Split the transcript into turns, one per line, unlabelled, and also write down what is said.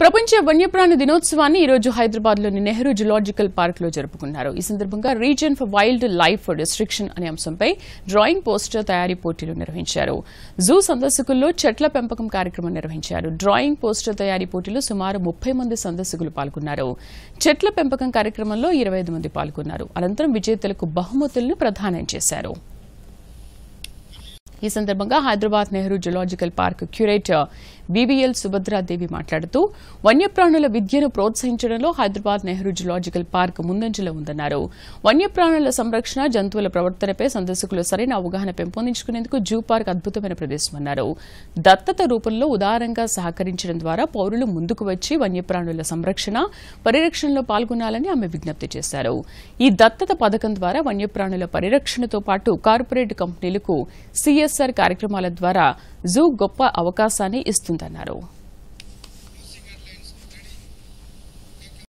ప్రపంచ వన్యప్రాణి దినోత్సవాన్ని ఈరోజు హైదరాబాద్లోని నెహ్రూ జులాజికల్ పార్క్లో జరుపుకున్నారు ఈ సందర్భంగా region for wildlife restriction అనే అంశంపై డ్రాయింగ్ పోస్టర్ తయారీ పోటీలు నిర్వహించారు జూ సందర్శకుల్లో చెట్ల పెంపకం కార్యక్రమం నిర్వహించారు డ్రాయింగ్ పోస్టర్ తయారీ పోటీలో సుమారు ముప్పై మంది సందర్శకులు పాల్గొన్నారు చెట్ల పెంపకం కార్యక్రమంలో ఇరవై మంది పాల్గొన్నారు అనంతరం విజేతలకు బహుమతులను ప్రదానం చేశారు ఈ సందర్భంగా Hyderabad Nehru zoological park curator BVL Subhadradevi మాట్లాడుతూ వన్యప్రాణుల విద్యను ప్రోత్సహించడంలో హైదరాబాద్ నెహ్రూ జులాజికల్ పార్క్ ముందంజలో ఉందన్నారు వన్యప్రాణుల సంరక్షణ జంతువుల ప్రవర్తనపై సందర్శకులు సరైన అవగాహన పెంపొందించుకునేందుకు జూ పార్క్ అద్భుతమైన ప్రదేశమన్నారు దత్తత రూపంలో ఉదారంగా సహకరించడం ద్వారా పౌరులు ముందుకు వచ్చి వన్యప్రాణుల సంరక్షణ పరిరక్షణలో పాల్గొనాలని ఆమె విజ్ఞప్తి చేశారు ఈ దత్తత పథకం ద్వారా వన్యప్రాణుల పరిరక్షణతో పాటు కార్పొరేట్ కంపెనీలకు సీఎస్ సిఎస్ఆర్ కార్యక్రమాల ద్వారా జూ గొప్ప అవకాశాన్ని ఇస్తుందన్నారు